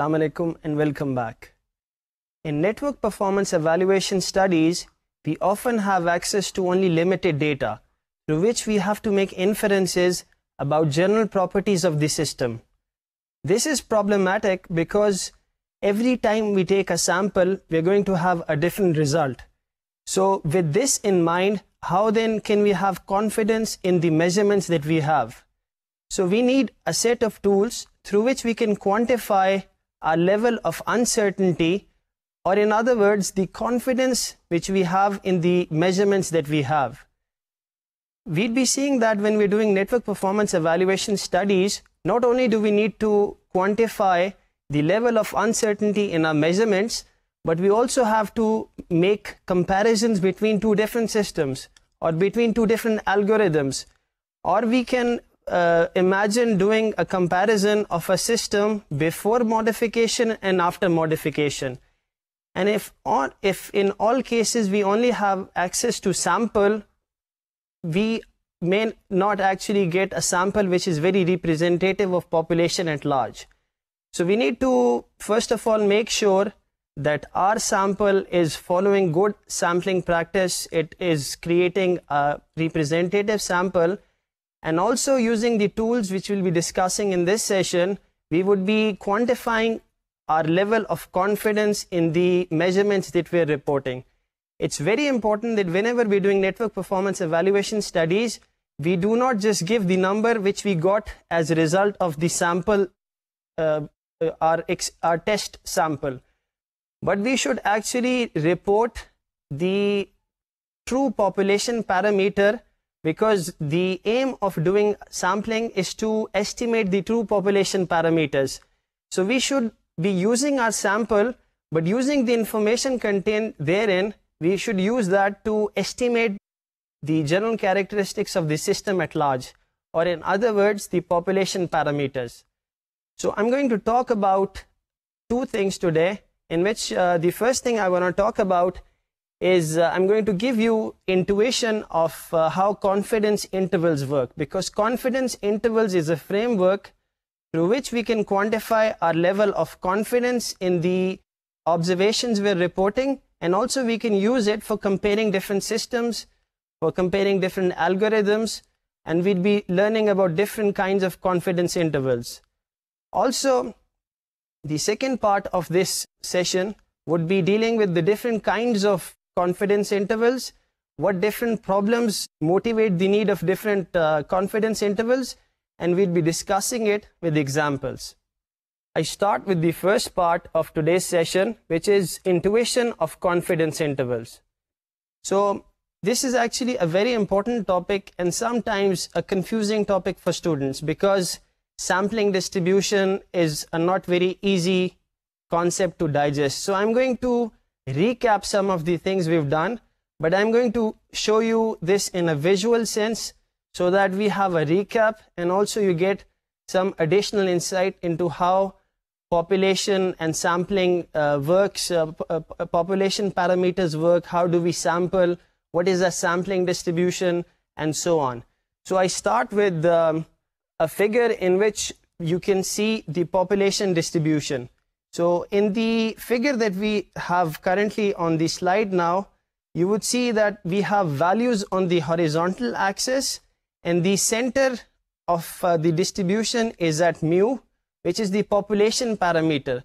Assalamu alaikum and welcome back. In network performance evaluation studies, we often have access to only limited data, through which we have to make inferences about general properties of the system. This is problematic because every time we take a sample, we're going to have a different result. So with this in mind, how then can we have confidence in the measurements that we have? So we need a set of tools through which we can quantify our level of uncertainty, or in other words, the confidence which we have in the measurements that we have. We'd be seeing that when we're doing network performance evaluation studies, not only do we need to quantify the level of uncertainty in our measurements, but we also have to make comparisons between two different systems or between two different algorithms or we can uh, imagine doing a comparison of a system before modification and after modification. And if, on, if in all cases we only have access to sample, we may not actually get a sample which is very representative of population at large. So we need to first of all make sure that our sample is following good sampling practice. It is creating a representative sample and also using the tools which we'll be discussing in this session, we would be quantifying our level of confidence in the measurements that we're reporting. It's very important that whenever we're doing network performance evaluation studies, we do not just give the number which we got as a result of the sample, uh, uh our, our test sample, but we should actually report the true population parameter because the aim of doing sampling is to estimate the true population parameters. So we should be using our sample, but using the information contained therein, we should use that to estimate the general characteristics of the system at large, or in other words, the population parameters. So I'm going to talk about two things today, in which uh, the first thing I want to talk about is uh, I'm going to give you intuition of uh, how confidence intervals work because confidence intervals is a framework through which we can quantify our level of confidence in the observations we're reporting and also we can use it for comparing different systems, for comparing different algorithms and we'd be learning about different kinds of confidence intervals. Also, the second part of this session would be dealing with the different kinds of confidence intervals, what different problems motivate the need of different uh, confidence intervals, and we'll be discussing it with examples. I start with the first part of today's session, which is intuition of confidence intervals. So this is actually a very important topic and sometimes a confusing topic for students because sampling distribution is a not very easy concept to digest. So I'm going to recap some of the things we've done, but I'm going to show you this in a visual sense so that we have a recap and also you get some additional insight into how population and sampling uh, works, uh, uh, uh population parameters work, how do we sample, what is a sampling distribution, and so on. So I start with um, a figure in which you can see the population distribution. So in the figure that we have currently on the slide now, you would see that we have values on the horizontal axis and the center of uh, the distribution is at mu, which is the population parameter.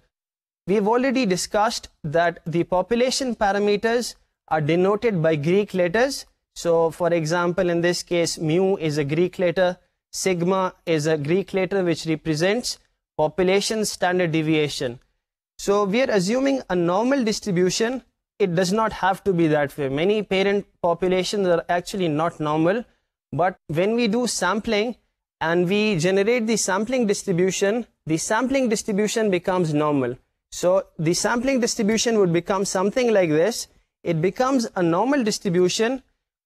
We've already discussed that the population parameters are denoted by Greek letters. So for example, in this case, mu is a Greek letter, sigma is a Greek letter which represents population standard deviation. So we are assuming a normal distribution. It does not have to be that way. Many parent populations are actually not normal. But when we do sampling and we generate the sampling distribution, the sampling distribution becomes normal. So the sampling distribution would become something like this. It becomes a normal distribution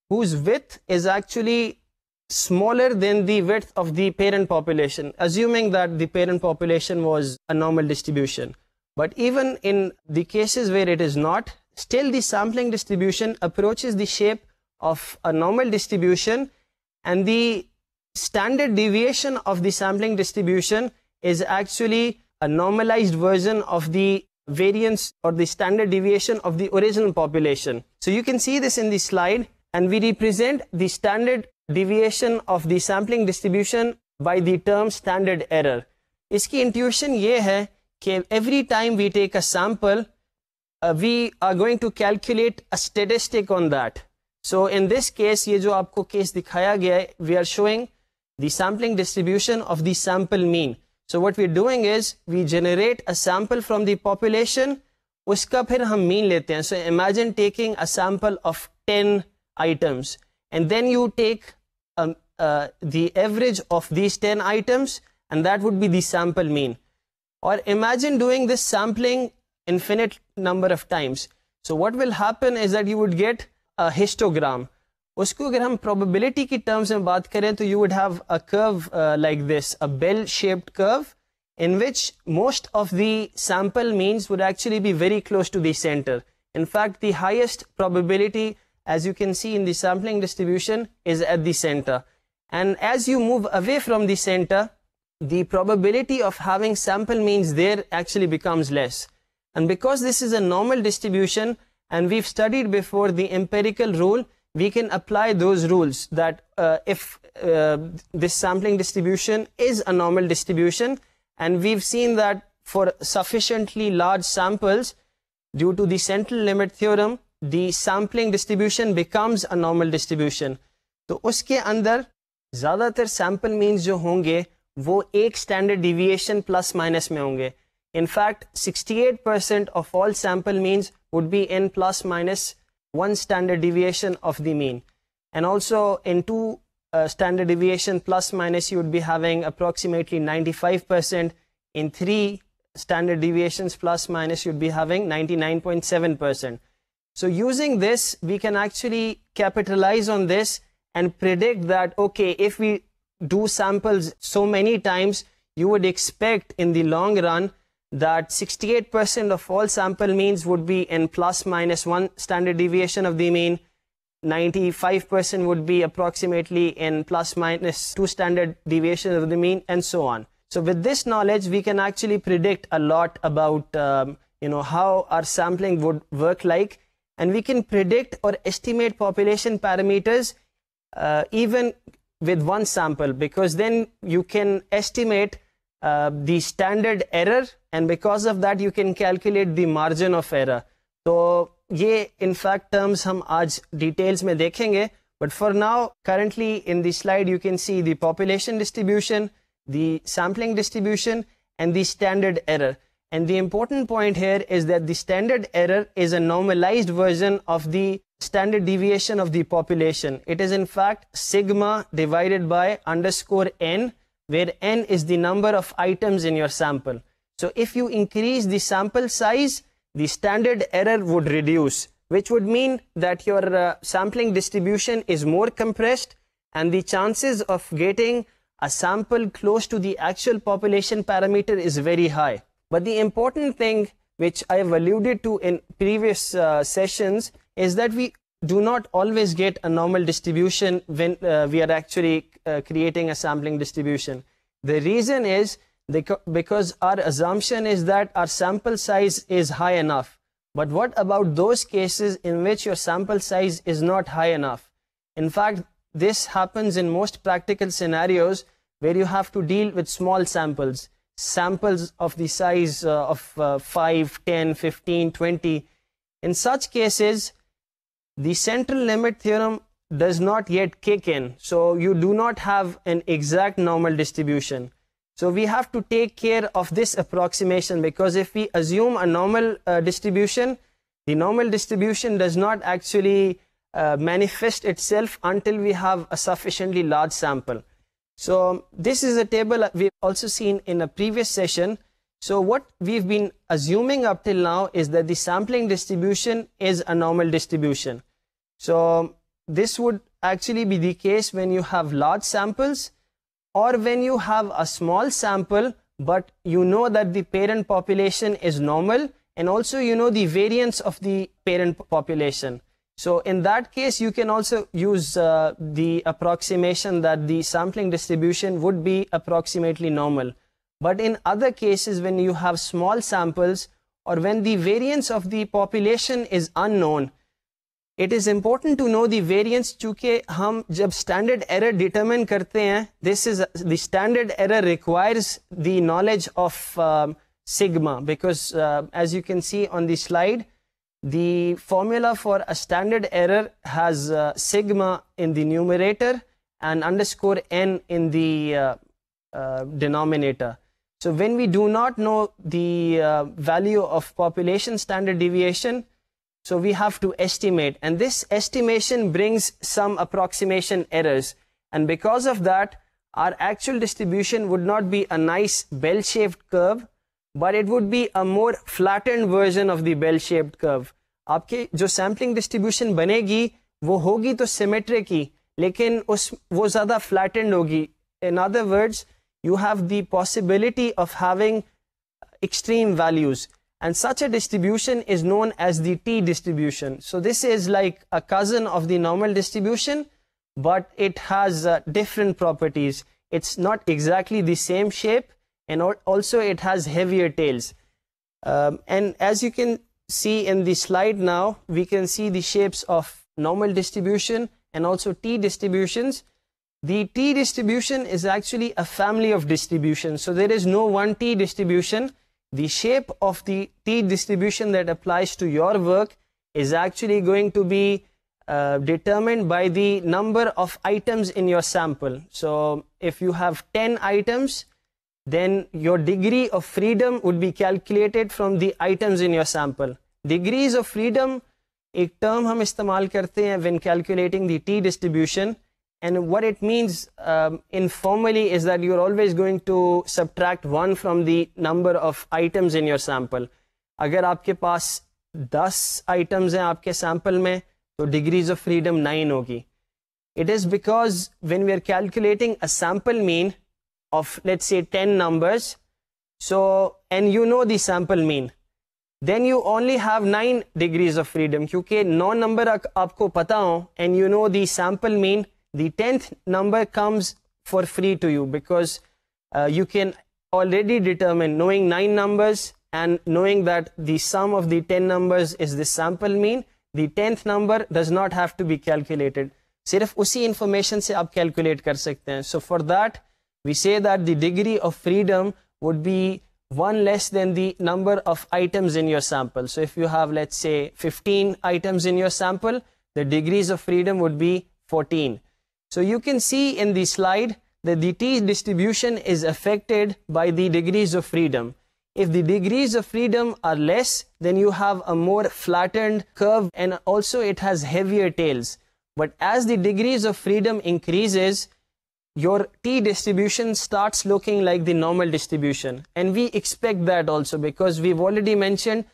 whose width is actually smaller than the width of the parent population, assuming that the parent population was a normal distribution. But even in the cases where it is not, still the sampling distribution approaches the shape of a normal distribution and the standard deviation of the sampling distribution is actually a normalized version of the variance or the standard deviation of the original population. So you can see this in the slide and we represent the standard deviation of the sampling distribution by the term standard error. Iski intuition ये है every time we take a sample, uh, we are going to calculate a statistic on that. So in this case, ये जो आपको case दिखाया गया we are showing the sampling distribution of the sample mean. So what we're doing is, we generate a sample from the population, उसका फिर हम mean लेते हैं. So imagine taking a sample of 10 items, and then you take um, uh, the average of these 10 items, and that would be the sample mean. Or imagine doing this sampling infinite number of times. So what will happen is that you would get a histogram. उसको अगर हम probability की terms में बात करें तो you would have a curve uh, like this, a bell-shaped curve in which most of the sample means would actually be very close to the center. In fact, the highest probability, as you can see in the sampling distribution, is at the center. And as you move away from the center, the probability of having sample means there actually becomes less. And because this is a normal distribution and we've studied before the empirical rule, we can apply those rules that uh, if uh, this sampling distribution is a normal distribution and we've seen that for sufficiently large samples due to the central limit theorem the sampling distribution becomes a normal distribution. So, uske andar ज़्यादातर sample means जो honge. वो एक standard deviation plus minus में होंगे in fact 68 percent of all sample means would be n plus minus one standard deviation of the mean. And also in two uh, standard deviation plus minus, you would be having approximately 95%. In three standard deviations plus minus, you'd be having 99.7%. So using this, we can actually capitalize on this and predict that, okay, if we do samples so many times, you would expect in the long run that 68% of all sample means would be in plus minus one standard deviation of the mean. 95% would be approximately in plus minus two standard deviation of the mean and so on. So with this knowledge, we can actually predict a lot about, um, you know, how our sampling would work like. And we can predict or estimate population parameters uh, even with one sample because then you can estimate uh, the standard error and because of that you can calculate the margin of error. So ये in fact terms हम आज details में but for now currently in the slide you can see the population distribution, the sampling distribution and the standard error. And the important point here is that the standard error is a normalized version of the standard deviation of the population. It is in fact sigma divided by underscore n, where n is the number of items in your sample. So if you increase the sample size, the standard error would reduce, which would mean that your uh, sampling distribution is more compressed and the chances of getting a sample close to the actual population parameter is very high. But the important thing which I have alluded to in previous uh, sessions is that we do not always get a normal distribution when uh, we are actually uh, creating a sampling distribution. The reason is because our assumption is that our sample size is high enough. But what about those cases in which your sample size is not high enough? In fact, this happens in most practical scenarios where you have to deal with small samples, samples of the size uh, of uh, 5, 10, 15, 20. In such cases, the central limit theorem does not yet kick in. So you do not have an exact normal distribution. So we have to take care of this approximation because if we assume a normal uh, distribution, the normal distribution does not actually uh, manifest itself until we have a sufficiently large sample. So this is a table we've also seen in a previous session. So what we've been assuming up till now is that the sampling distribution is a normal distribution. So this would actually be the case when you have large samples or when you have a small sample but you know that the parent population is normal and also you know the variance of the parent population. So in that case you can also use uh, the approximation that the sampling distribution would be approximately normal. But in other cases when you have small samples or when the variance of the population is unknown it is important to know the variance variance चूंकि हम जब standard error determine करते हैं this is the standard error requires the knowledge sigma because uh, as you can see on the slide the formula for a standard error has uh, sigma in the numerator and underscore n in the uh, denominator so when we do not know the value of population standard deviation so we have to estimate and this estimation brings some approximation errors and because of that our actual distribution would not be a nice bell-shaped curve but it would be a more flattened version of the bell-shaped curve. आपके जो sampling distribution बनेगी वो होगी तो symmetric ही लेकिन उस वो ज़्यादा फ्लैटेंड होगी in other words you have the possibility of having extreme values and such a distribution is known as the t distribution. So this is like a cousin of the normal distribution, but it has uh, different properties. It's not exactly the same shape, and also it has heavier tails. Um, and as you can see in the slide now, we can see the shapes of normal distribution and also t distributions. The t distribution is actually a family of distributions. So there is no one t distribution the shape of the t distribution that applies to your work is actually going to be uh, determined by the number of items in your sample. So if you have 10 items, then your degree of freedom would be calculated from the items in your sample. Degrees of freedom, a term hum istemal karte when calculating the t distribution. And what it means um, informally is that you're always going to subtract one from the number of items in your sample. अगर आपके पास 10 items हैं आपके sample में तो degrees of freedom 9 होगी. It is because when we are calculating a sample mean of let's say 10 numbers, so and you know the sample mean, then you only have 9 degrees of freedom क्योंकि 9 number आपको पता हो and you know the sample mean, the 10th number comes for free to you because uh, you can already determine knowing nine numbers and knowing that the sum of the 10 numbers is the sample mean the 10th number does not have to be calculated sirf usi information se aap calculate kar sakte hain so for that we say that the degree of freedom would be one less than the number of items in your sample so if you have let's say 15 items in your sample the degrees of freedom would be fourteen. So you can see in the slide that the t distribution is affected by the degrees of freedom. If the degrees of freedom are less, then you have a more flattened curve and also it has heavier tails. But as the degrees of freedom increases, your t distribution starts looking like the normal distribution. And we expect that also because we've already mentioned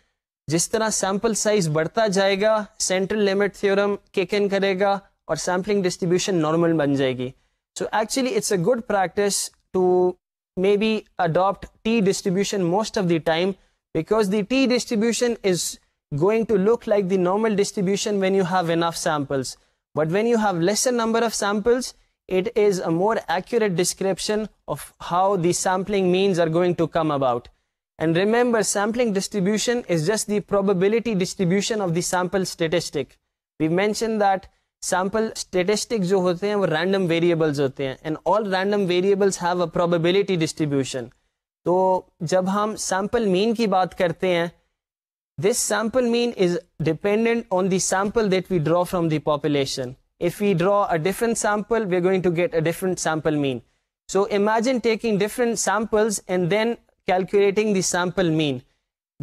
जिस तरह sample size बढ़ता जाएगा central limit theorem kick करेगा or sampling distribution normal बन जाएगी so actually it's a good practice to maybe adopt T distribution most of the time because the t distribution is going to look like the normal distribution when you have enough samples. But when you have lesser number of samples, it is a more accurate description of how the sampling means are going to come about. And remember, sampling distribution is just the probability distribution of the sample statistic. We mentioned that sample statistic जो होते हैं वो random variables होते हैं and all random variables have a probability distribution तो जब हम sample mean की बात करते हैं this sample mean is dependent on the sample that we draw from the population if we draw a different sample, we're going to get a different sample mean. So imagine taking different samples and then calculating the sample mean.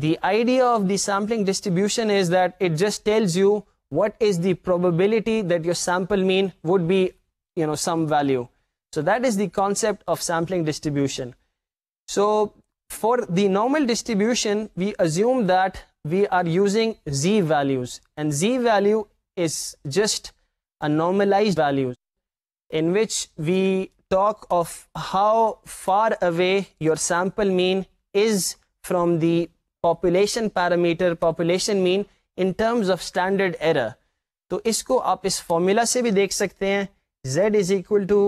The idea of the sampling distribution is that it just tells you what is the probability that your sample mean would be, you know, some value. So that is the concept of sampling distribution. So for the normal distribution, we assume that we are using z values and z value is just a normalized value in which we talk of how far away your sample mean is from the population parameter population mean in terms of standard error तो इसको आप इस formula से भी देख सकते हैं z is equal to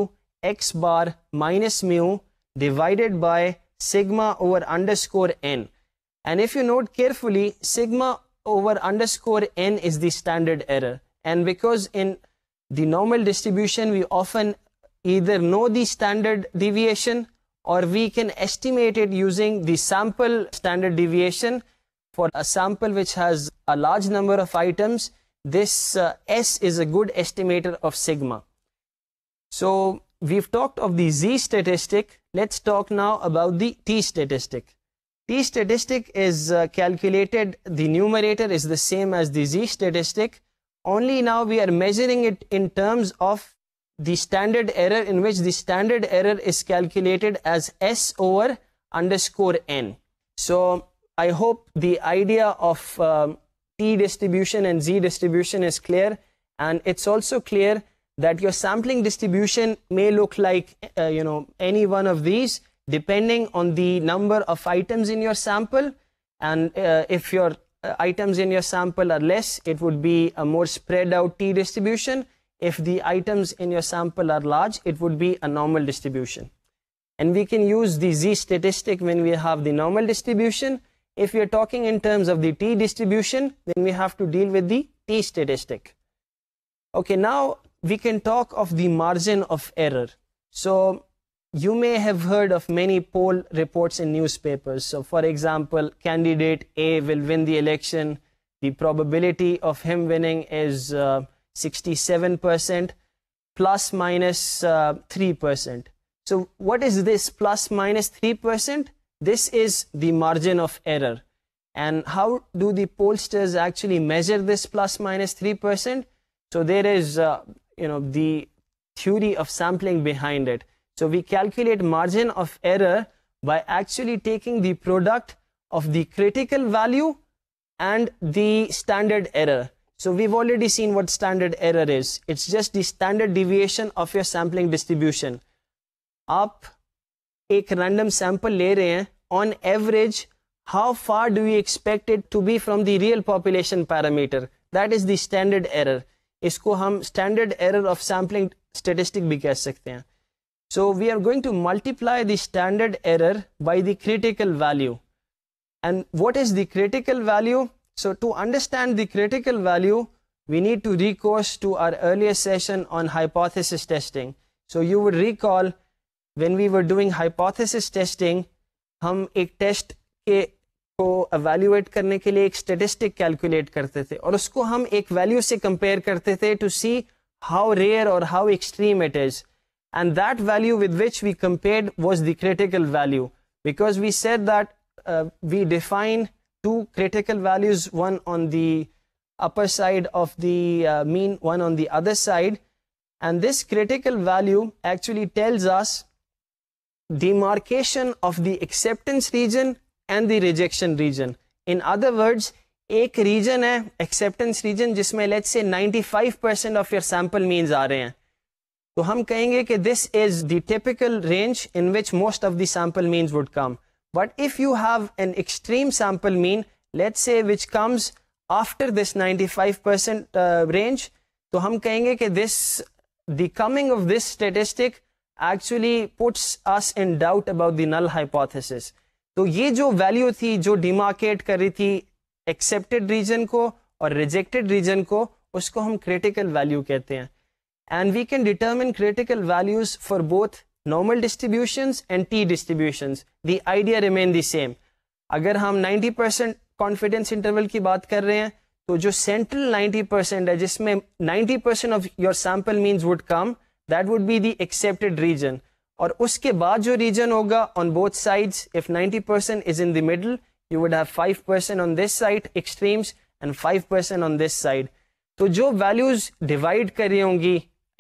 X bar minus mu divided by sigma over underscore n and if you note carefully sigma over underscore n is the standard error and because in the normal distribution we often either know the standard deviation or we can estimate it using the sample standard deviation for a sample which has a large number of items, this uh, S is a good estimator of sigma. So we've talked of the Z statistic. Let's talk now about the T statistic. T statistic is uh, calculated, the numerator is the same as the Z statistic. Only now we are measuring it in terms of the standard error in which the standard error is calculated as S over underscore N. So I hope the idea of um, t distribution and z distribution is clear and it's also clear that your sampling distribution may look like uh, you know any one of these depending on the number of items in your sample and uh, if your uh, items in your sample are less it would be a more spread out t distribution if the items in your sample are large it would be a normal distribution and we can use the z statistic when we have the normal distribution if we are talking in terms of the t distribution, then we have to deal with the t statistic. Okay, now we can talk of the margin of error. So you may have heard of many poll reports in newspapers. So for example, candidate A will win the election. The probability of him winning is 67% uh, minus, uh, 3%. So what is this plus minus 3%? This is the margin of error. And how do the pollsters actually measure this plus minus 3%? So there is, uh, you know, the theory of sampling behind it. So we calculate margin of error by actually taking the product of the critical value and the standard error. So we've already seen what standard error is. It's just the standard deviation of your sampling distribution. Up, एक random sample ले रहे हैं on average how far do you expected to be from the real population parameter that is the standard error इसको हम standard error of sampling statistic भी कह सकते हैं so we are going to multiply the standard error by the critical value and what is the critical value so to understand the critical value we need to recourse to are earlier session on hypothesis testing. So you would recall when we were doing hypothesis testing हम एक test के को evaluate करने के लिए एक statistic calculate करते थे और उसको हम एक value से compare करते थे to see how rare or how extreme it is and that value with which we compared was the critical value because we said that uh, we define two critical values one on the upper side of the uh, mean one on the other side and this critical value actually tells us demarcation of the acceptance region and the rejection region. In other words, एक region है acceptance region जिसमें let's say 95 percent of your sample means आ रहे हैं तो हम कहेंगे कि this is the typical range in which most of the sample means would come but if you have an extreme sample mean let's say which comes after this 95 percent range तो हम कहेंगे कि this the coming of this statistic actually puts us in doubt about the null hypothesis तो ये जो value थी जो demarcate कर रही थी एक्सेप्टेड रीजन को और रिजेक्टेड रीजन को उसको हम क्रिटिकल वैल्यू कहते हैं and we can determine critical values for both normal distributions and T distributions the idea remain the same अगर हम 90 परसेंट कॉन्फिडेंस इंटरवल की बात कर रहे हैं तो जो सेंट्रल 90 परसेंट है जिसमें 90 percent of your sample means would come that would be the accepted region Or, uske کے بعد region ہوگا on both sides if 90% is in the middle you would have 5% on this side extremes and 5% on this side So, جو values divide کری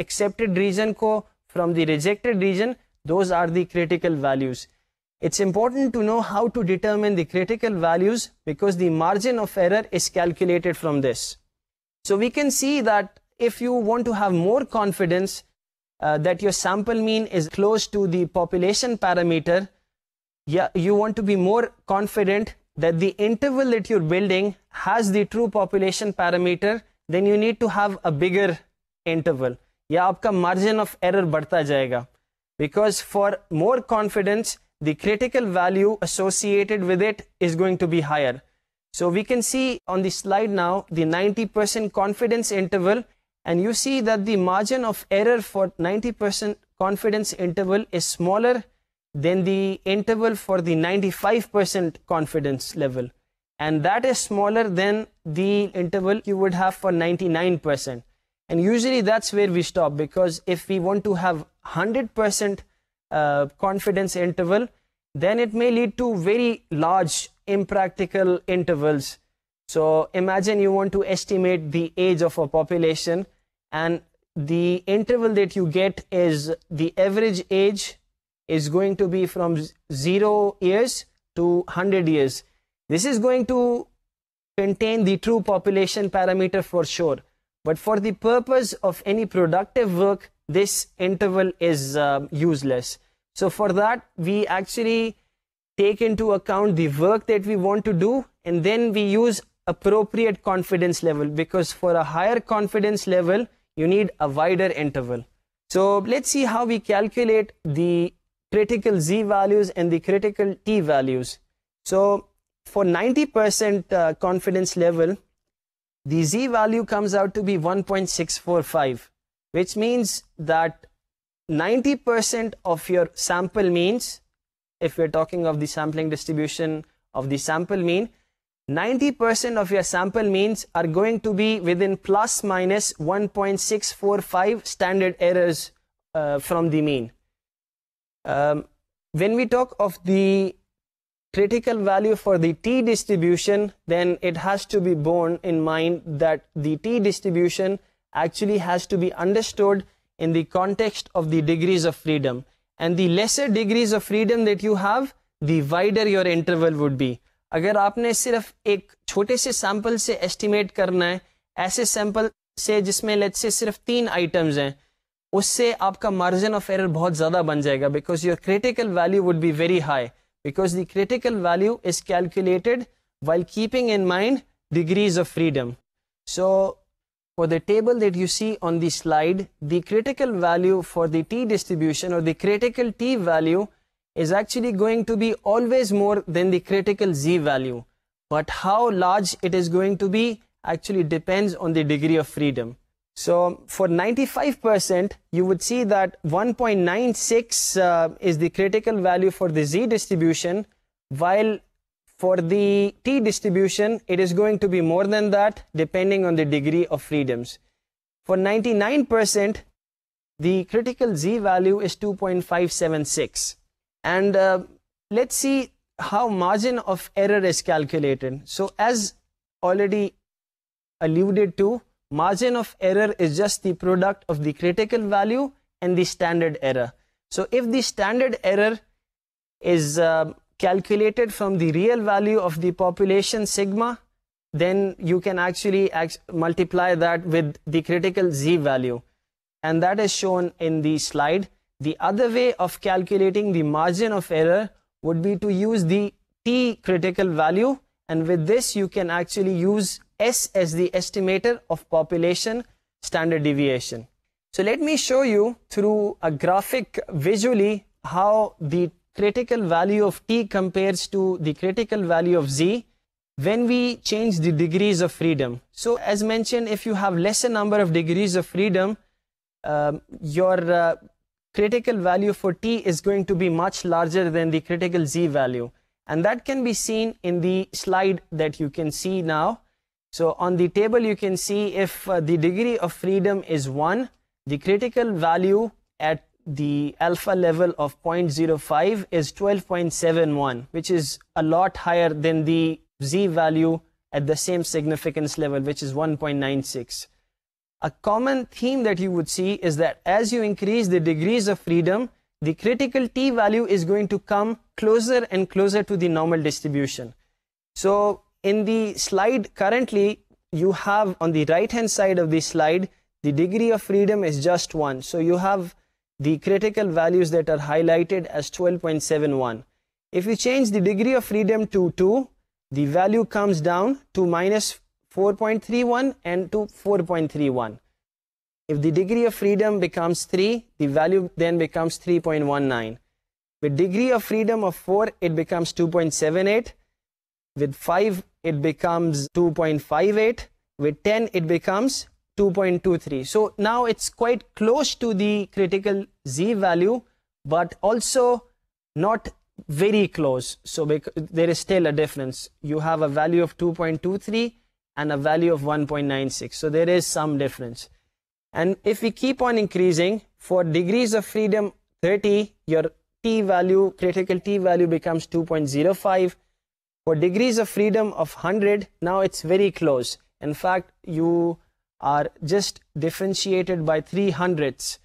accepted region کو from the rejected region those are the critical values it's important to know how to determine the critical values because the margin of error is calculated from this so we can see that if you want to have more confidence uh, that your sample mean is close to the population parameter, yeah, you want to be more confident that the interval that you're building has the true population parameter, then you need to have a bigger interval. Yeah, your margin of error will increase because for more confidence, the critical value associated with it is going to be higher. So we can see on the slide now the 90% confidence interval and you see that the margin of error for 90% confidence interval is smaller than the interval for the 95% confidence level and that is smaller than the interval you would have for 99% and usually that's where we stop because if we want to have 100% uh, confidence interval then it may lead to very large impractical intervals so imagine you want to estimate the age of a population and the interval that you get is the average age is going to be from 0 years to 100 years. This is going to contain the true population parameter for sure. But for the purpose of any productive work, this interval is um, useless. So for that, we actually take into account the work that we want to do and then we use appropriate confidence level because for a higher confidence level, you need a wider interval. So let's see how we calculate the critical z values and the critical t values. So for 90% uh, confidence level, the z value comes out to be 1.645, which means that 90% of your sample means, if we're talking of the sampling distribution of the sample mean, 90% of your sample means are going to be within plus minus 1.645 standard errors uh, from the mean. Um, when we talk of the critical value for the t distribution, then it has to be borne in mind that the t distribution actually has to be understood in the context of the degrees of freedom. And the lesser degrees of freedom that you have, the wider your interval would be. अगर आपने सिर्फ एक छोटे से sample से estimate करना है ऐसे सैंपल से जिसमें लेट से सिर्फ तीन आइटम्स हैं उससे आपका मार्जिन ऑफ एरर बहुत ज़्यादा बन जाएगा because your critical value would be very high because the critical value is calculated while keeping in mind degrees of freedom. So for the table that you see on the slide, the critical value for the t distribution or the critical t value is actually going to be always more than the critical z value but how large it is going to be actually depends on the degree of freedom so for 95% you would see that 1.96 uh, is the critical value for the z distribution while for the t distribution it is going to be more than that depending on the degree of freedoms for 99% the critical z value is 2.576 and uh, let's see how margin of error is calculated. So as already alluded to, margin of error is just the product of the critical value and the standard error. So if the standard error is uh, calculated from the real value of the population sigma, then you can actually multiply that with the critical z value. And that is shown in the slide. The other way of calculating the margin of error would be to use the t critical value and with this you can actually use s as the estimator of population standard deviation. So let me show you through a graphic visually how the critical value of t compares to the critical value of z when we change the degrees of freedom. So as mentioned, if you have lesser number of degrees of freedom, um, your uh, critical value for t is going to be much larger than the critical z value. And that can be seen in the slide that you can see now. So on the table, you can see if uh, the degree of freedom is 1, the critical value at the alpha level of 0.05 is 12.71, which is a lot higher than the z value at the same significance level, which is 1.96 a common theme that you would see is that as you increase the degrees of freedom, the critical t value is going to come closer and closer to the normal distribution. So in the slide currently, you have on the right hand side of the slide, the degree of freedom is just 1. So you have the critical values that are highlighted as 12.71. If you change the degree of freedom to 2, the value comes down to minus 4.31 and to 4.31. If the degree of freedom becomes 3, the value then becomes 3.19. With degree of freedom of 4, it becomes 2.78. With 5, it becomes 2.58. With 10, it becomes 2.23. So now it's quite close to the critical Z value, but also not very close. So there is still a difference. You have a value of 2.23 and a value of 1.96. So there is some difference. And if we keep on increasing for degrees of freedom 30, your t value, critical t value becomes 2.05. For degrees of freedom of 100, now it's very close. In fact, you are just differentiated by 3 hundredths,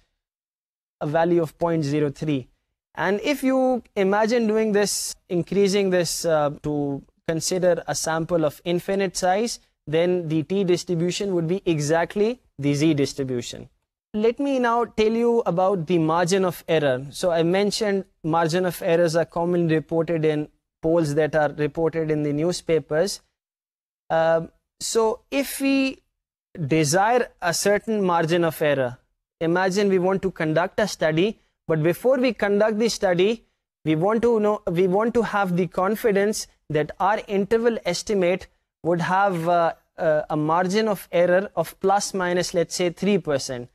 a value of 0.03. And if you imagine doing this, increasing this uh, to consider a sample of infinite size, then the t distribution would be exactly the z distribution. Let me now tell you about the margin of error. So I mentioned margin of errors are commonly reported in polls that are reported in the newspapers. Uh, so if we desire a certain margin of error, imagine we want to conduct a study, but before we conduct the study, we want to know, we want to have the confidence that our interval estimate would have uh, uh, a margin of error of plus minus let's say 3%.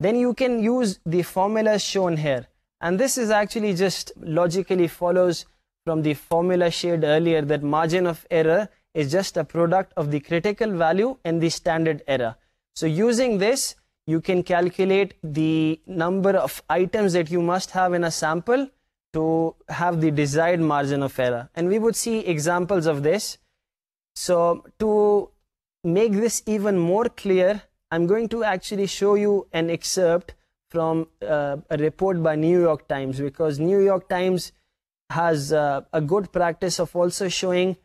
Then you can use the formula shown here. And this is actually just logically follows from the formula shared earlier that margin of error is just a product of the critical value and the standard error. So using this, you can calculate the number of items that you must have in a sample to have the desired margin of error. And we would see examples of this. So to make this even more clear, I'm going to actually show you an excerpt from uh, a report by New York Times because New York Times has uh, a good practice of also showing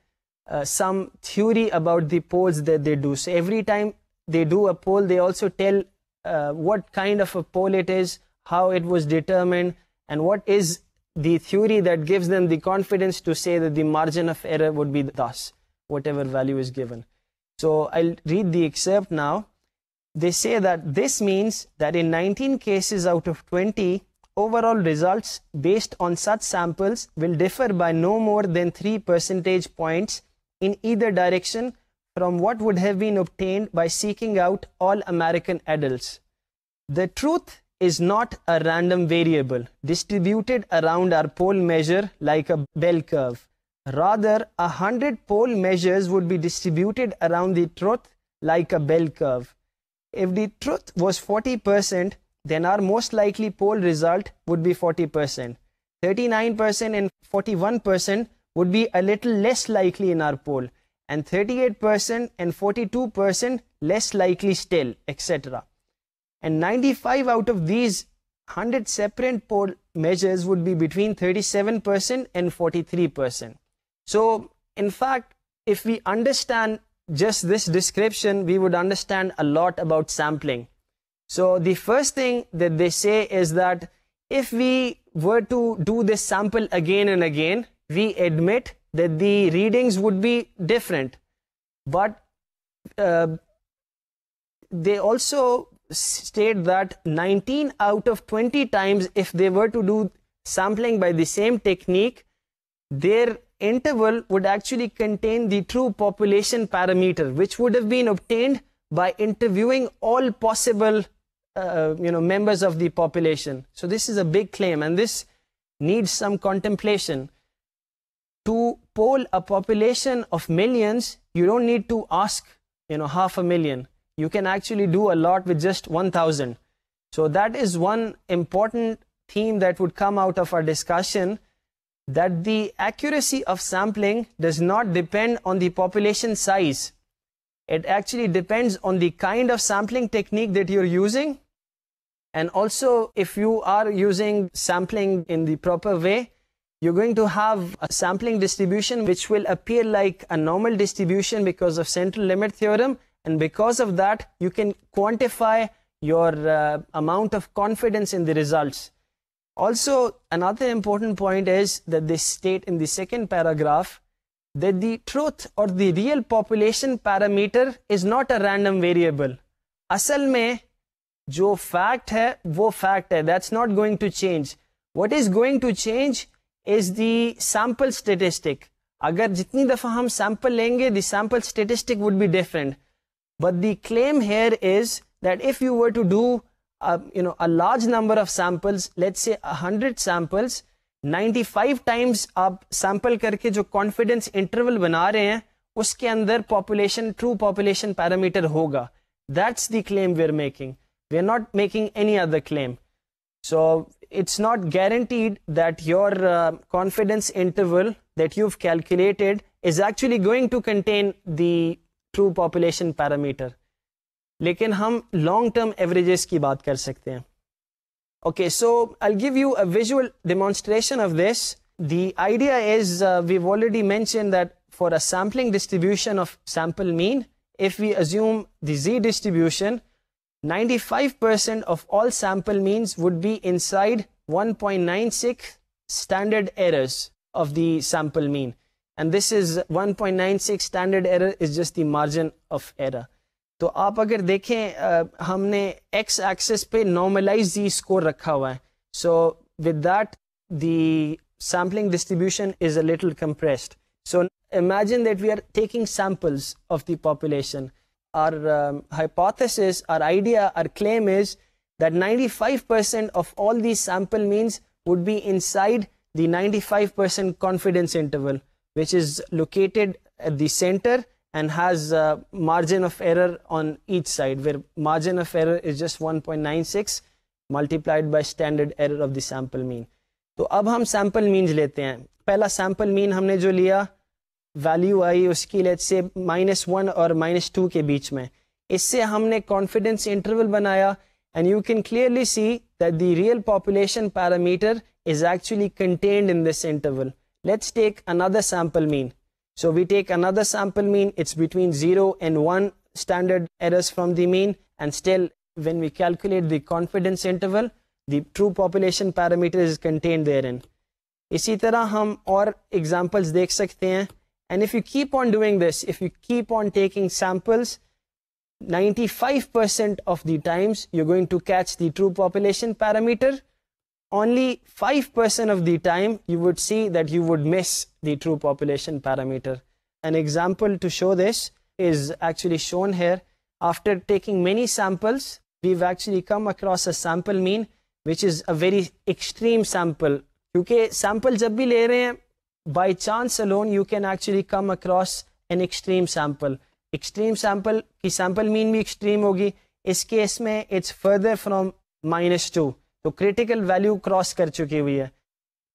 uh, some theory about the polls that they do. So every time they do a poll, they also tell uh, what kind of a poll it is, how it was determined, and what is the theory that gives them the confidence to say that the margin of error would be thus whatever value is given. So I'll read the excerpt now. They say that this means that in 19 cases out of 20, overall results based on such samples will differ by no more than 3 percentage points in either direction from what would have been obtained by seeking out all American adults. The truth is not a random variable distributed around our pole measure like a bell curve. Rather, a hundred pole measures would be distributed around the truth like a bell curve. If the truth was 40%, then our most likely poll result would be 40%. 39% and 41% would be a little less likely in our poll, and 38% and 42% less likely still, etc. And 95 out of these 100 separate poll measures would be between 37% and 43%. So, in fact, if we understand just this description, we would understand a lot about sampling. So, the first thing that they say is that if we were to do this sample again and again, we admit that the readings would be different. But uh, they also state that 19 out of 20 times, if they were to do sampling by the same technique, their interval would actually contain the true population parameter, which would have been obtained by interviewing all possible uh, you know, members of the population. So this is a big claim and this needs some contemplation. To poll a population of millions, you don't need to ask you know, half a million. You can actually do a lot with just 1,000. So that is one important theme that would come out of our discussion that the accuracy of sampling does not depend on the population size. It actually depends on the kind of sampling technique that you're using. And also, if you are using sampling in the proper way, you're going to have a sampling distribution which will appear like a normal distribution because of central limit theorem. And because of that, you can quantify your uh, amount of confidence in the results. Also, another important point is that they state in the second paragraph that the truth or the real population parameter is not a random variable. Asal mein, jo fact hai, wo fact hai. That's not going to change. What is going to change is the sample statistic. Agar jitni dafa hum sample lenge, the sample statistic would be different. But the claim here is that if you were to do you know a large number of samples let's say 100 samples 95 times آپ sample کر کے confidence interval بنا رہے ہیں اس کے population true population parameter ہوگا that's the claim we're making we're not making any other claim so it's not guaranteed that your uh, confidence interval that you've calculated is actually going to contain the true population parameter लेकिन हम long term averages की बात कर सकते हैं okay so I give you a visual demonstration of this the idea is uh, we've already mentioned that for a sampling distribution of sample mean, if we assume the z distribution, 95% of all sample means would be inside 1.96 standard errors of the sample mean. And this is 1.96 standard error is just the margin of error. तो आप अगर देखें आ, हमने X axis पे normalize Z score रखा हुआ है so with that the sampling distribution is a little compressed. So imagine that we are taking samples of the population. Our um, hypothesis, our idea, our claim is that 95% of all these sample means would be inside the 95% confidence interval, which is located at the center and has a uh, margin of error on each side where margin of error is just 1.96 multiplied by standard error of the sample mean. So अब हम sample means लेते हैं पहला sample mean हमने जो लिया value आई उसकी let's say minus one और माइनस टू के बीच में confidence interval, कॉन्फिडेंस इंटरवल बनाया and you can clearly see that the real population parameter is actually contained in this interval let's take another sample so we take another sample mean, it's between 0 and 1 standard errors from the mean and still when we calculate the confidence interval, the true population parameter is contained therein. इसी तरह हम और examples देख सकते हैं And if you keep on doing this, if you keep on taking samples, 95% of the times you're going to catch the true population parameter only 5% of the time you would see that you would miss the true population parameter. An example to show this is actually shown here. After taking many samples, we've actually come across a sample mean, which is a very extreme sample. Because sample जब भी ले रहे by chance alone you can actually come across an extreme sample. Extreme sample की sample mean भी extreme होगी. इस case, it's further from minus 2. So critical value cross कर चुकी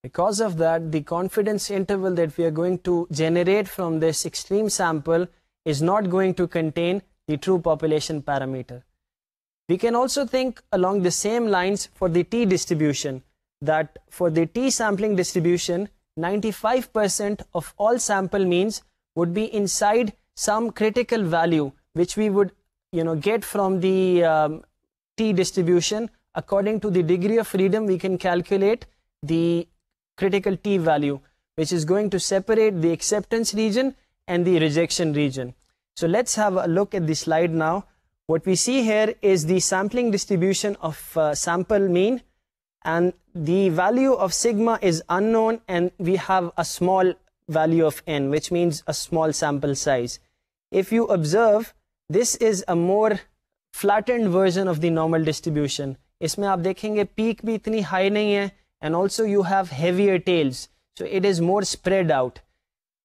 Because of that, the confidence interval that we are going to generate from this extreme sample is not going to contain the true population parameter. We can also think along the same lines for the t distribution, that for the t sampling distribution, 95% of all sample means would be inside some critical value, which we would you know, get from the um, t distribution according to the degree of freedom we can calculate the critical T value which is going to separate the acceptance region and the rejection region. So let's have a look at the slide now. What we see here is the sampling distribution of uh, sample mean and the value of sigma is unknown and we have a small value of n which means a small sample size. If you observe this is a more flattened version of the normal distribution इसमें आप देखेंगे peak भी इतनी high नहीं है and also you have heavier tails so it is more spread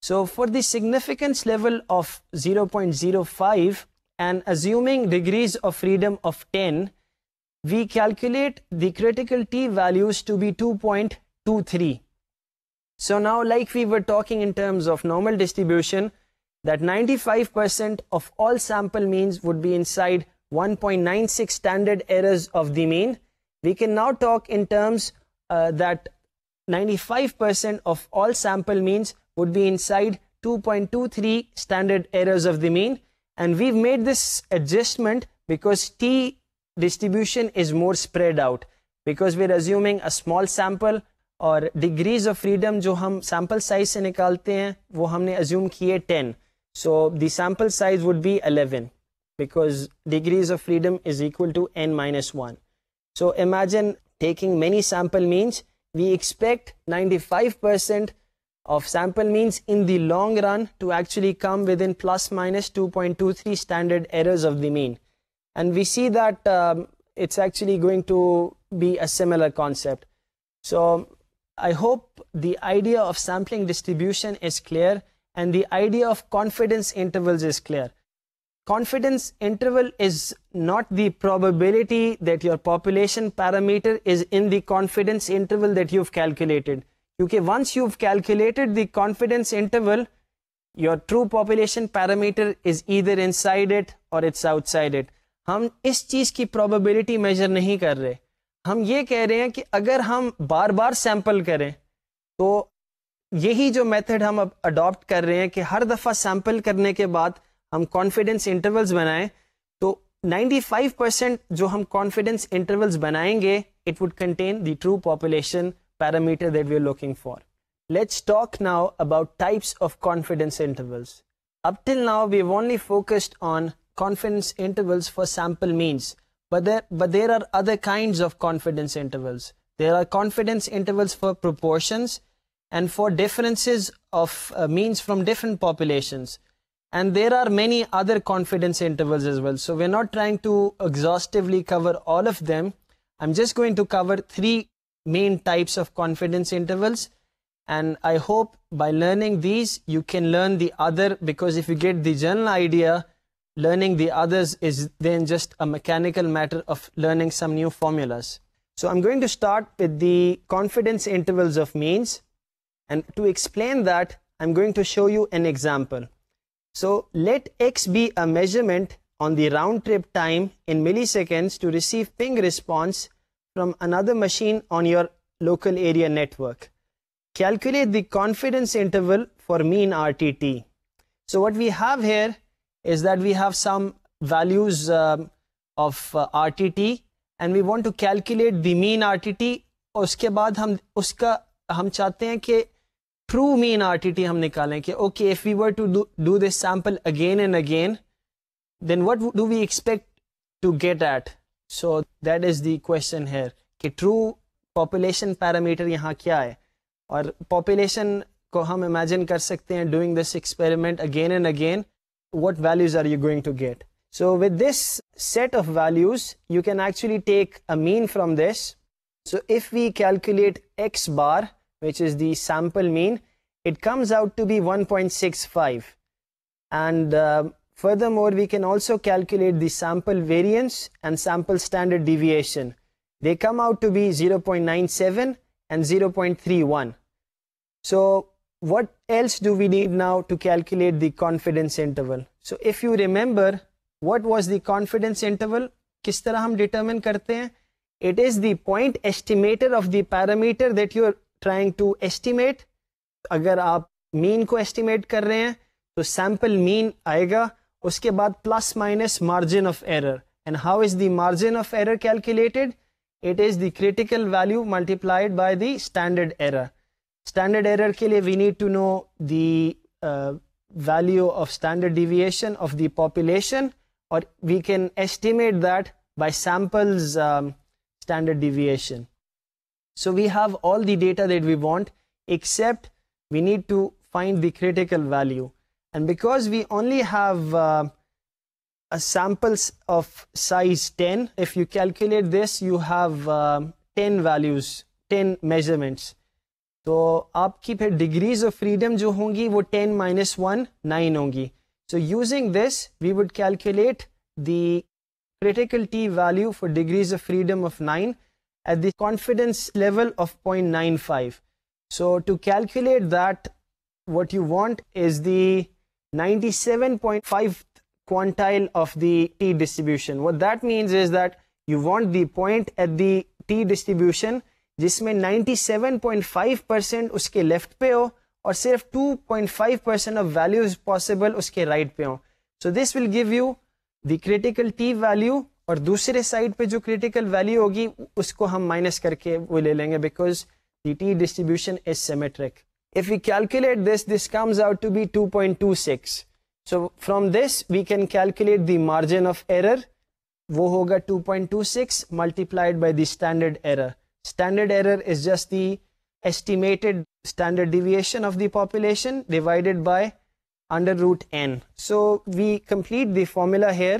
So for the significance level of 0.05 and assuming degrees of freedom of 10, we calculate the critical T values to be 2.23. So now like we were talking in terms of normal distribution, that 95% of all sample means would be inside 1.96 standard errors of the mean. We can now talk in terms uh, that 95% of all sample means would be inside 2.23 standard errors of the mean. And we've made this adjustment because T distribution is more spread out. Because we're assuming a small sample or degrees of freedom. जो हम sample size से निकालते हैं वो हमने assume किए 10 So the sample size would be 11 because degrees of freedom is equal to n minus 1. So imagine taking many sample means. We expect 95% of sample means in the long run to actually come within plus minus 2.23 standard errors of the mean. And we see that um, it's actually going to be a similar concept. So I hope the idea of sampling distribution is clear and the idea of confidence intervals is clear. confidence interval is not the probability that your population parameter is in the confidence interval that you've calculated. Because once you've calculated the confidence interval, your true population parameter is either inside it or it's outside it. हम इस चीज़ की probability measure नहीं कर रहे हम ये कह रहे हैं कि अगर हम बार बार सैंपल करें तो यही जो मेथड हम अब अडॉप्ट कर रहे हैं कि हर दफ़ा सैंपल करने के बाद हम कॉन्फिडेंस इंटरवल्स बनाएं तो 95 परसेंट जो हम कॉन्फिडेंस इंटरवल्स बनाएंगे it would contain the true population parameter that we're looking for. Let's talk now about types of confidence intervals. Up till now, we've only focused on confidence intervals for sample means, but there, but there are other kinds of confidence intervals. There are confidence intervals for proportions and for differences of uh, means from different populations. And there are many other confidence intervals as well. So we're not trying to exhaustively cover all of them. I'm just going to cover three main types of confidence intervals. And I hope by learning these, you can learn the other because if you get the general idea, learning the others is then just a mechanical matter of learning some new formulas. So I'm going to start with the confidence intervals of means. And to explain that, I'm going to show you an example. So let x be a measurement on the round trip time in milliseconds to receive ping response from another machine on your local area network. Calculate the confidence interval for mean RTT. So what we have here is that we have some values um, of uh, RTT and we want to calculate the mean RTT. उसके बाद हम उसका हम चाहते हैं कि through mean RTT हम निकालें कि okay if we were to do, do this sample again and again then what do we expect to get at so that is the question here कि true population parameter यहाँ क्या है और population को हम imagine कर सकते हैं doing this experiment again and again what values are you going to get so with this set of values you can actually take a mean from this so if we calculate x bar which is the sample mean, it comes out to be 1.65. And uh, furthermore, we can also calculate the sample variance and sample standard deviation. They come out to be 0.97 and 0.31. So what else do we need now to calculate the confidence interval? So if you remember, what was the confidence interval? किस तरह हम determine करते हैं? It is the point estimator of the parameter that you are trying to estimate अगर आप mean को estimate कर रहे हैं तो सैम्पल मीन आएगा उसके बाद plus minus margin of error and how is the margin of error calculated it is the critical value multiplied by the standard error standard error के लिए we need to know the value of standard deviation of the population और we can estimate that by samples um, standard So we have all the data that we want except we need to find the critical value. And because we only have uh, a samples of size 10, if you calculate this, you have uh, 10 values, 10 measurements. So, up फिर degrees of freedom जो होंगी 10 ten minus one nine होंगी so using this we would calculate the critical T value for degrees of at the confidence level of 0.95. So to calculate that, what you want is the 97.5 quantile of the t distribution. What that means is that you want the point at the t distribution जिसमें 97.5 percent उसके left पे हो और सिर्फ 2.5 percent of values possible उसके right पे हो this will give you the critical t value. और दूसरे साइड पे जो क्रिटिकल वैल्यू होगी उसको हम माइनस करके वो ले लेंगे because the T distribution is symmetric if we calculate this this comes out to be 2.26 so from this we can calculate the margin of error wo hoga 2.26 multiplied by the standard error standard error is just the estimated standard deviation of the population divided by under root n so we complete the formula here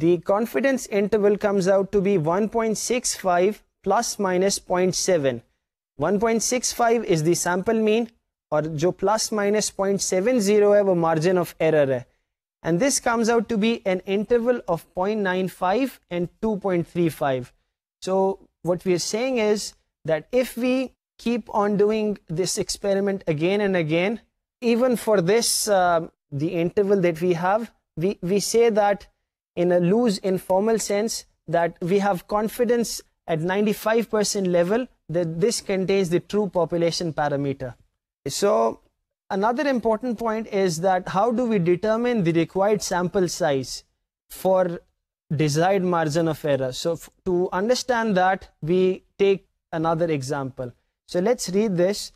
the confidence interval comes out to be 1.65 plus minus 0.7. 1.65 is the sample mean or jo plus minus 0.70 minus point margin of error hai, and this comes out to be an interval of 0.95 and 2.35. So what we are saying is that if we keep on doing this experiment again and again even for this uh, the interval that we have we we say that in a loose informal sense that we have confidence at 95% level that this contains the true population parameter. So another important point is that how do we determine the required sample size for desired margin of error. So to understand that we take another example. So let's read this.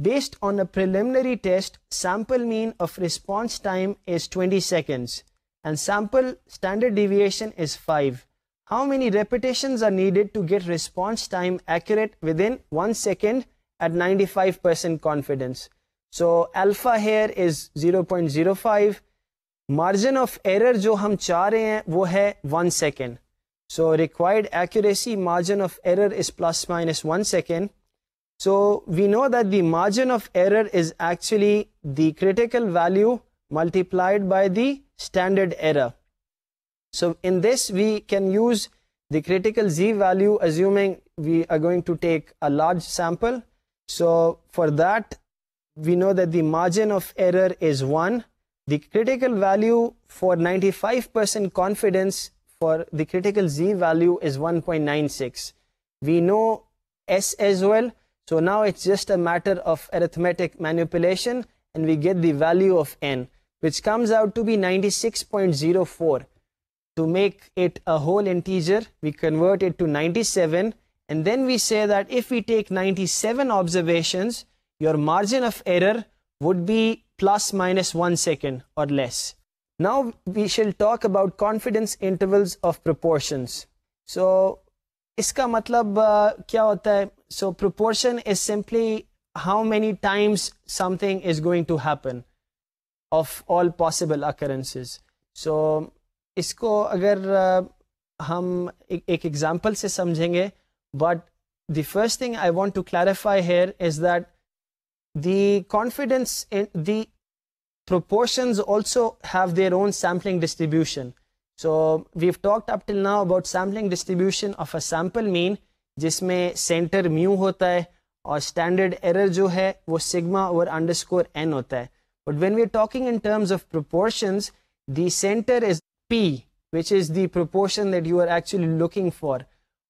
Based on a preliminary test, sample mean of response time is 20 seconds and sample standard deviation is 5. How many repetitions are needed to get response time accurate within 1 second at 95% confidence? So alpha here is 0.05. Margin of error जो हम चाह हैं वो है 1 second. So required accuracy margin of error is plus minus 1 second. So we know that the margin of error is actually the critical value multiplied by the standard error. So in this we can use the critical z value assuming we are going to take a large sample. So for that we know that the margin of error is 1. The critical value for 95% confidence for the critical z value is 1.96. We know s as well. So now it's just a matter of arithmetic manipulation and we get the value of n which comes out to be 96.04. To make it a whole integer, we convert it to 97 and then we say that if we take 97 observations, your margin of error would be plus minus one second or less. Now we shall talk about confidence intervals of proportions. So इसका मतलब uh, क्या होता है So proportion is simply how many times something is going to happen. Of all possible occurrences so इसको अगर हम एक example से समझेंगे but the first thing I want to clarify here is that the confidence in the proportions also have their own sampling distribution. So we've talked up till now about sampling distribution of a sample mean जिसमें center mu होता है और standard error जो है वो sigma over underscore n होता है. But when we're talking in terms of proportions, the center is P, which is the proportion that you are actually looking for.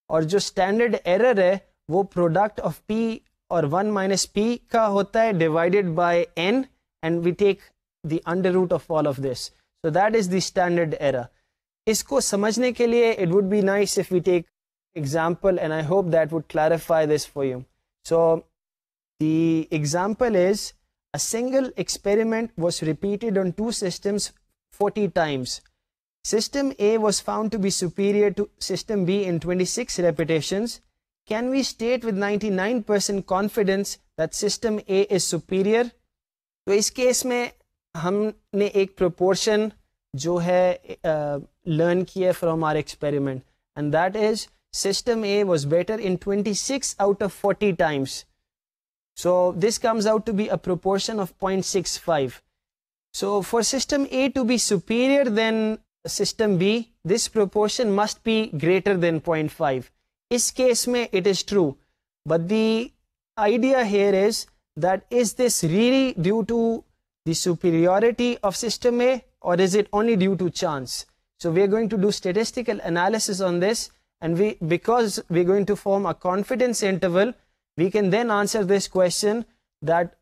Or just standard error, wo product of P or 1 minus P ka hota divided by N, and we take the under root of all of this. So that is the standard error. Isko samajhne ke it would be nice if we take example, and I hope that would clarify this for you. So the example is, a single experiment was repeated on two systems 40 times. System A was found to be superior to system B in 26 repetitions. Can we state with 99% confidence that system A is superior? in this case, me, हमने एक proportion जो है learn किया from our experiment, and that is system A was better in 26 out of 40 times. So this comes out to be a proportion of 0.65. So for system A to be superior than system B, this proportion must be greater than 0.5. Is case may it is true. But the idea here is that is this really due to the superiority of system A or is it only due to chance? So we are going to do statistical analysis on this and we because we're going to form a confidence interval we can then answer this question that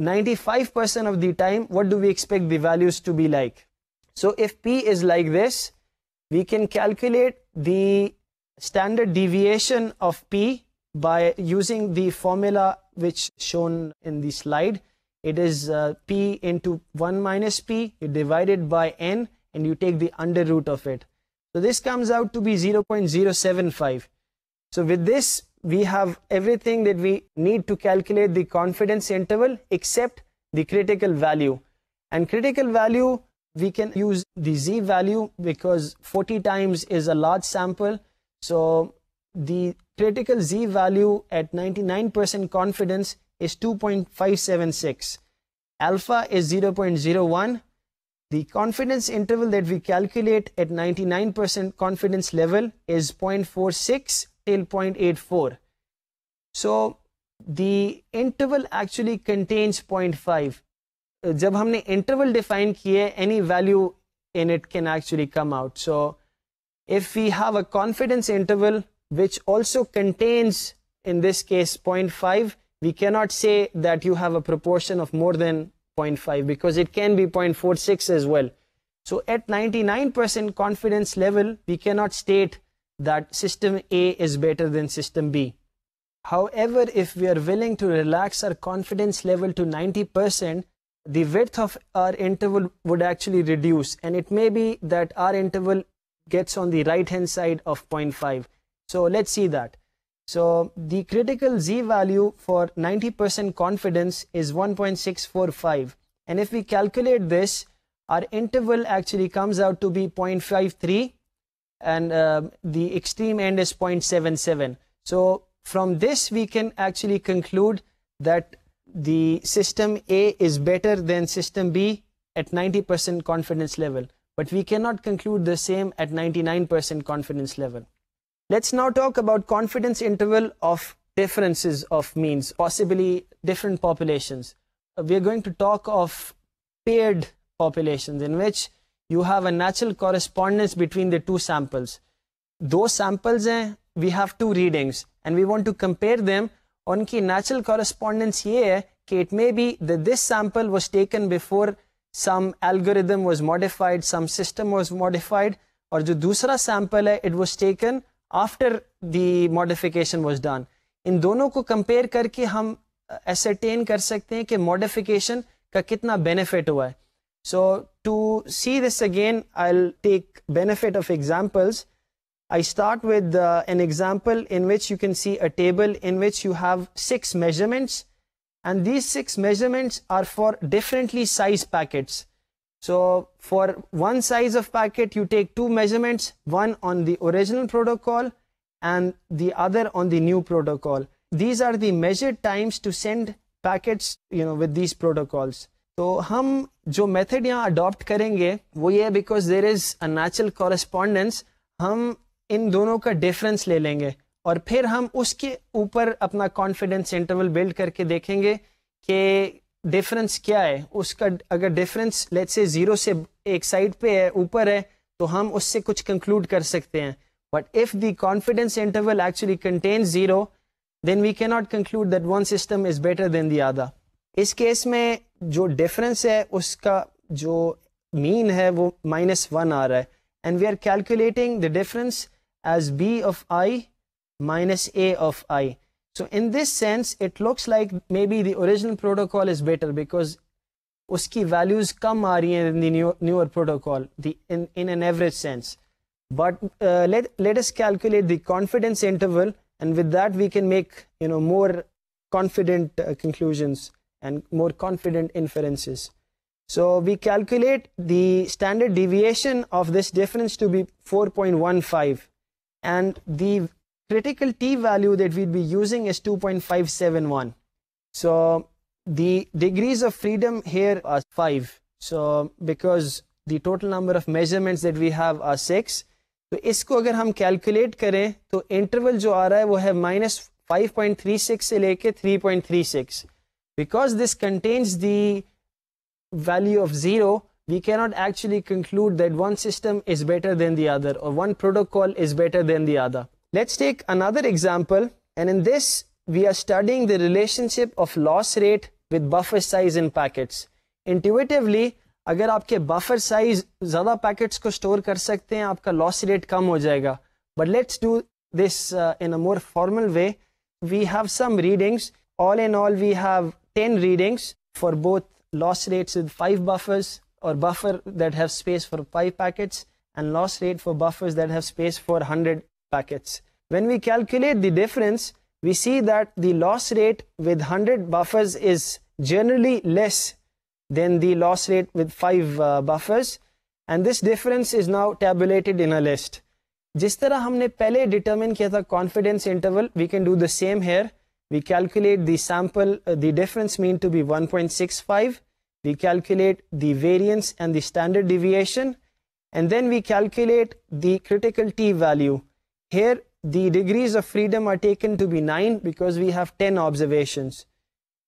95% of the time, what do we expect the values to be like? So if P is like this, we can calculate the standard deviation of P by using the formula which shown in the slide. It is uh, P into 1 minus P, you divide it by N and you take the under root of it. So this comes out to be 0.075. So with this, we have everything that we need to calculate the confidence interval except the critical value. And critical value, we can use the Z value because 40 times is a large sample. So the critical Z value at 99% confidence is 2.576. Alpha is 0.01. The confidence interval that we calculate at 99% confidence level is 0.46 till 0.84 so the interval actually contains 0.5 जब हमने interval define किए any value in it can actually come out so if we have a confidence interval which also contains in this case 0.5 we cannot say that you have a proportion of more than 0.5 because it can be 0.46 as well so at 99% confidence level we cannot state that system A is better than system B. However, if we are willing to relax our confidence level to 90%, the width of our interval would actually reduce and it may be that our interval gets on the right hand side of 0.5. So let's see that. So the critical Z value for 90% confidence is 1.645 and if we calculate this our interval actually comes out to be 0.53 and uh, the extreme end is 0.77. So from this we can actually conclude that the system A is better than system B at 90% confidence level. But we cannot conclude the same at 99% confidence level. Let's now talk about confidence interval of differences of means, possibly different populations. We are going to talk of paired populations in which you have a natural correspondence between the two samples. Those samples, we have two readings and we want to compare them. उनकी natural correspondence here, कि it may be that this sample was taken before some algorithm was modified, some system was modified, or the दूसरा sample hai, it was taken after the modification was done. In dono ko compare karke ham uh, ascertain kar sakte hain कि modification ka kitna benefit हुआ hai. So to see this again, I'll take benefit of examples. I start with uh, an example in which you can see a table in which you have six measurements and these six measurements are for differently sized packets. So for one size of packet, you take two measurements, one on the original protocol and the other on the new protocol. These are the measured times to send packets, you know, with these protocols. तो हम जो method यहाँ adopt करेंगे वो ये because there is a natural correspondence हम इन दोनों का डिफरेंस ले लेंगे और फिर हम उसके ऊपर अपना कॉन्फिडेंस इंटरवल बिल्ड करके देखेंगे कि डिफरेंस क्या है उसका अगर डिफरेंस लेट से ज़ीरो से एक साइड पे है ऊपर है तो हम उससे कुछ कंक्लूड कर सकते हैं but if the confidence interval actually contain zero then we cannot conclude that one system is better than the other इस केस में जो डिफरेंस है उसका जो मीन है वो माइनस वन आ रहा है and we are calculating the difference as B of I minus a of i. So in this sense, it looks like maybe the original protocol is better because uski values come are in the new, newer protocol the in, in an average sense. But uh, let, let us calculate the confidence interval and with that we can make you know more confident uh, conclusions. and more confident inferences. So we calculate the standard deviation of this difference to be 4.15 and the critical t value that we'd be using is 2.571. So the degrees of freedom here are 5. So because the total number of measurements that we have are 6. So इसको अगर हम calculate करें तो interval जो आ रहा है वो है 5.36 से लेके 3.36 because this contains the value of 0, we cannot actually conclude that one system is better than the other or one protocol is better than the other. Let's take another example and in this we are studying the relationship of loss rate with buffer size in packets. Intuitively अगर आपके buffer size ज़्यादा packets को store कर सकते हैं आपका loss rate कम हो जाएगा. But let's do this uh, in a more formal way. We have some readings. All in all we have 10 readings for both loss rates with 5 buffers or buffer that have space for 5 packets and loss rate for buffers that have space for 100 packets. When we calculate the difference, we see that the loss rate with 100 buffers is generally less than the loss rate with 5 uh, buffers and this difference is now tabulated in a list. जिस तरह हमने पहले determine किया था confidence interval we can do the same here we calculate the sample, uh, the difference mean to be 1.65. We calculate the variance and the standard deviation. And then we calculate the critical T value. Here, the degrees of freedom are taken to be 9 because we have 10 observations.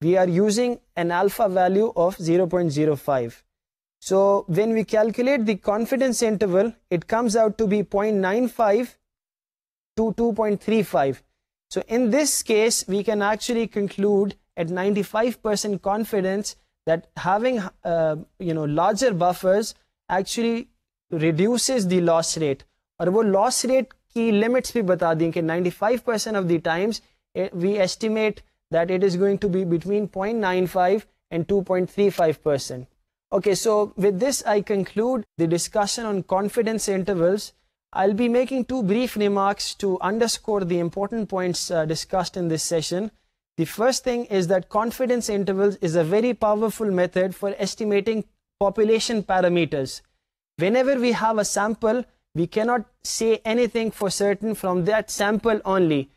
We are using an alpha value of 0.05. So when we calculate the confidence interval, it comes out to be 0.95 to 2.35. So in this case, we can actually conclude at 95% confidence that having uh, you know larger buffers actually reduces the loss rate. और वो loss rate key limits भी बता दी कि 95% of the times eh, we estimate that it is going to be between 0.95 and 2.35%. Okay, so with this I conclude the discussion on confidence intervals. I'll be making two brief remarks to underscore the important points uh, discussed in this session. The first thing is that confidence intervals is a very powerful method for estimating population parameters. Whenever we have a sample, we cannot say anything for certain from that sample only.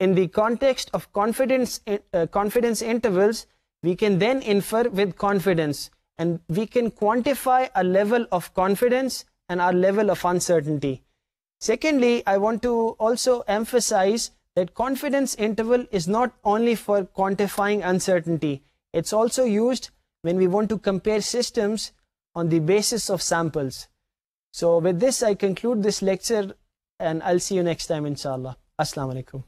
In the context of confidence, uh, confidence intervals, we can then infer with confidence and we can quantify a level of confidence and our level of uncertainty. Secondly, I want to also emphasize that confidence interval is not only for quantifying uncertainty. It's also used when we want to compare systems on the basis of samples. So with this, I conclude this lecture and I'll see you next time, inshallah. Assalamualaikum.